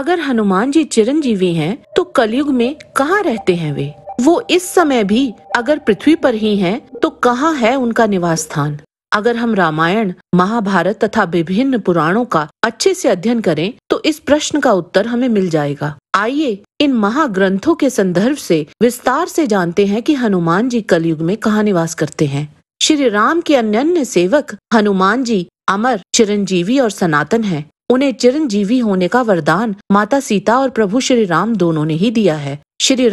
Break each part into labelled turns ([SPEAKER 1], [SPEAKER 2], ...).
[SPEAKER 1] अगर हनुमान जी चिरंजीवी हैं तो कलयुग में कहाँ रहते हैं वे वो इस समय भी अगर पृथ्वी पर ही हैं तो कहाँ है उनका निवास स्थान अगर हम रामायण महाभारत तथा विभिन्न पुराणों का अच्छे से अध्ययन करें तो इस प्रश्न का उत्तर हमें मिल जाएगा आइए इन महाग्रंथों के संदर्भ से विस्तार से जानते हैं कि हनुमान जी कलयुग में कहाँ निवास करते हैं श्री राम के अन्य सेवक हनुमान जी अमर चिरंजीवी और सनातन हैं। उन्हें चिरंजीवी होने का वरदान माता सीता और प्रभु श्री राम दोनों ने ही दिया है श्री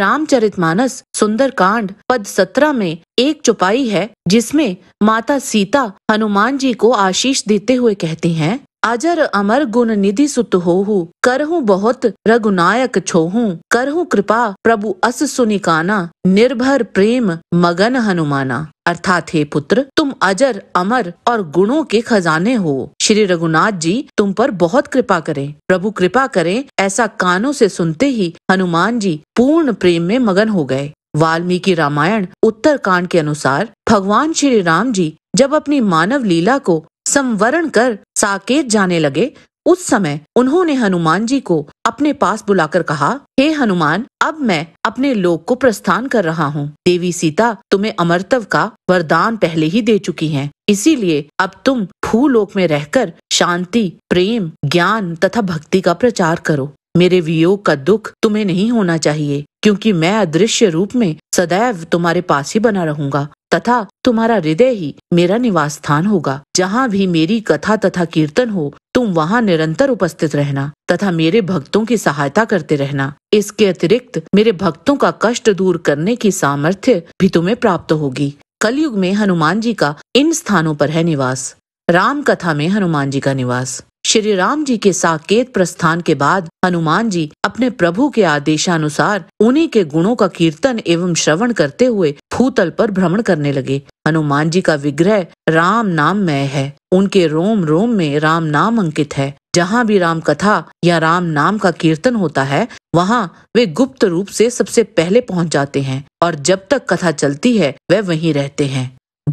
[SPEAKER 1] मानस सुंदर कांड पद सत्रह में एक चुपाई है जिसमें माता सीता हनुमान जी को आशीष देते हुए कहती हैं अजर अमर गुण निधि सुत हो करहु बहुत रघुनायक छोहू करहु कृपा प्रभु अस सुनिकाना निर्भर प्रेम मगन हनुमाना अर्थात हे पुत्र तुम अजर अमर और गुणों के खजाने हो श्री रघुनाथ जी तुम पर बहुत कृपा करें प्रभु कृपा करें ऐसा कानों से सुनते ही हनुमान जी पूर्ण प्रेम में मगन हो गए वाल्मीकि रामायण उत्तर कांड के अनुसार भगवान श्री राम जी जब अपनी मानव लीला को संवरण कर साकेत जाने लगे उस समय उन्होंने हनुमान जी को अपने पास बुलाकर कहा हे hey हनुमान अब मैं अपने लोक को प्रस्थान कर रहा हूँ देवी सीता तुम्हें अमरतव का वरदान पहले ही दे चुकी हैं, इसीलिए अब तुम भूलोक में रहकर शांति प्रेम ज्ञान तथा भक्ति का प्रचार करो मेरे वियोग का दुख तुम्हें नहीं होना चाहिए क्योंकि मैं अदृश्य रूप में सदैव तुम्हारे पास ही बना रहूंगा तथा तुम्हारा हृदय ही मेरा निवास स्थान होगा जहाँ भी मेरी कथा तथा कीर्तन हो तुम वहाँ निरंतर उपस्थित रहना तथा मेरे भक्तों की सहायता करते रहना इसके अतिरिक्त मेरे भक्तों का कष्ट दूर करने की सामर्थ्य भी तुम्हें प्राप्त होगी कलयुग में हनुमान जी का इन स्थानों पर है निवास राम कथा में हनुमान जी का निवास श्री राम जी के साकेत प्रस्थान के बाद हनुमान जी अपने प्रभु के आदेशानुसार उन्हीं के गुणों का कीर्तन एवं श्रवण करते हुए भूतल पर भ्रमण करने लगे हनुमान जी का विग्रह राम नाम में है उनके रोम रोम में राम नाम अंकित है जहाँ भी राम कथा या राम नाम का कीर्तन होता है वहाँ वे गुप्त रूप से सबसे पहले पहुँच जाते हैं और जब तक कथा चलती है वह वहीं रहते हैं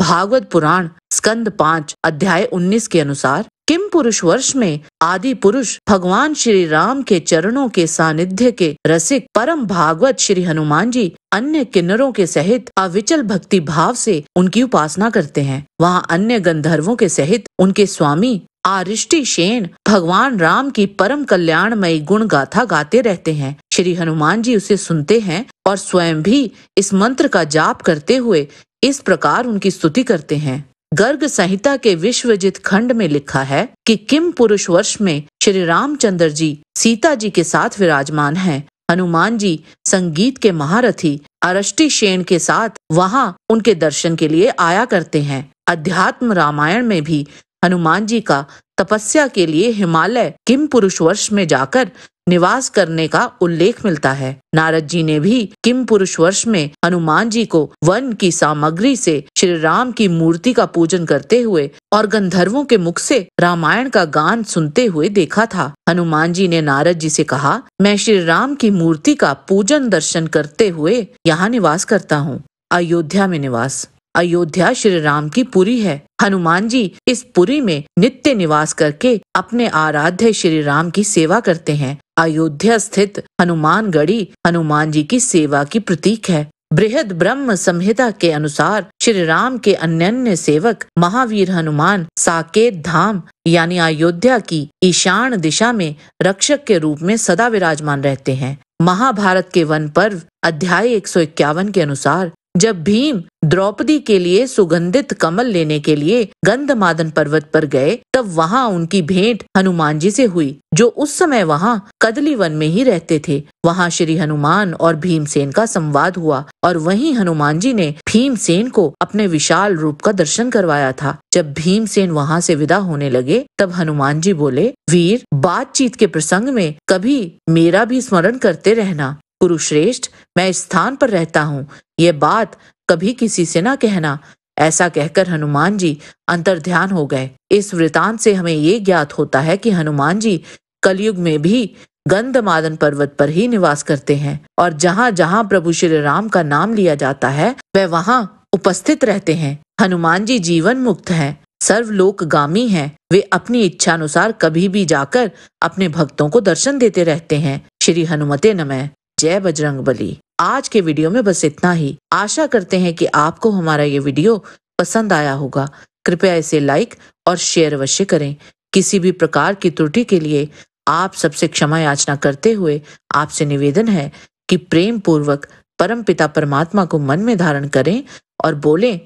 [SPEAKER 1] भागवत पुराण स्कंद पाँच अध्याय उन्नीस के अनुसार किम पुरुष वर्ष में आदि पुरुष भगवान श्री राम के चरणों के सानिध्य के रसिक परम भागवत श्री हनुमान जी अन्य किन्नरों के सहित अविचल भक्ति भाव से उनकी उपासना करते हैं वहाँ अन्य गंधर्वों के सहित उनके स्वामी आरिष्टि शेन भगवान राम की परम कल्याणमयी गुण गाथा गाते रहते हैं श्री हनुमान जी उसे सुनते हैं और स्वयं भी इस मंत्र का जाप करते हुए इस प्रकार उनकी स्तुति करते हैं गर्ग संहिता के विश्वजित खंड में लिखा है कि किम पुरुष वर्ष में श्री रामचंद्र जी सीता जी के साथ विराजमान हैं हनुमान जी संगीत के महारथी अरष्टि शेन के साथ वहां उनके दर्शन के लिए आया करते हैं अध्यात्म रामायण में भी हनुमान जी का तपस्या के लिए हिमालय किम पुरुष वर्ष में जाकर निवास करने का उल्लेख मिलता है नारद जी ने भी किम पुरुष वर्ष में हनुमान जी को वन की सामग्री से श्री राम की मूर्ति का पूजन करते हुए और गंधर्वों के मुख से रामायण का गान सुनते हुए देखा था हनुमान जी ने नारद जी से कहा मैं श्री राम की मूर्ति का पूजन दर्शन करते हुए यहाँ निवास करता हूँ अयोध्या में निवास अयोध्या श्री राम की पुरी है हनुमान जी इस पुरी में नित्य निवास करके अपने आराध्य श्री राम की सेवा करते हैं अयोध्या स्थित हनुमान गढ़ी हनुमान जी की सेवा की प्रतीक है बृहद ब्रह्म संहिता के अनुसार श्री राम के अन्य सेवक महावीर हनुमान साकेत धाम यानी अयोध्या की ईशान दिशा में रक्षक के रूप में सदा विराजमान रहते हैं महाभारत के वन पर्व अध्याय एक के अनुसार जब भीम द्रौपदी के लिए सुगंधित कमल लेने के लिए गंधमादन पर्वत पर गए तब वहाँ उनकी भेंट हनुमान जी से हुई जो उस समय वहाँ कदली वन में ही रहते थे वहाँ श्री हनुमान और भीमसेन का संवाद हुआ और वहीं हनुमान जी ने भीमसेन को अपने विशाल रूप का दर्शन करवाया था जब भीमसेन वहाँ से विदा होने लगे तब हनुमान जी बोले वीर बातचीत के प्रसंग में कभी मेरा भी स्मरण करते रहना कुरुश्रेष्ठ मैं इस स्थान पर रहता हूँ ये बात कभी किसी से ना कहना ऐसा कहकर हनुमान जी अंतर ध्यान हो गए इस वृतांत से हमें ये ज्ञात होता है कि हनुमान जी कलयुग में भी गंधमादन पर्वत पर ही निवास करते हैं और जहाँ जहाँ प्रभु श्री राम का नाम लिया जाता है वह वहाँ उपस्थित रहते हैं हनुमान जी जीवन मुक्त है हैं गामी है वे अपनी इच्छानुसार कभी भी जाकर अपने भक्तों को दर्शन देते रहते हैं श्री हनुमते नमः जय बजरंग बली आज के वीडियो में बस इतना ही आशा करते हैं कि आपको हमारा ये वीडियो पसंद आया होगा कृपया इसे लाइक और शेयर अवश्य करें किसी भी प्रकार की त्रुटि के लिए आप सबसे क्षमा याचना करते हुए आपसे निवेदन है कि प्रेम पूर्वक परम पिता परमात्मा को मन में धारण करें और बोलें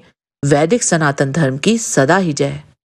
[SPEAKER 1] वैदिक सनातन धर्म की सदा ही जय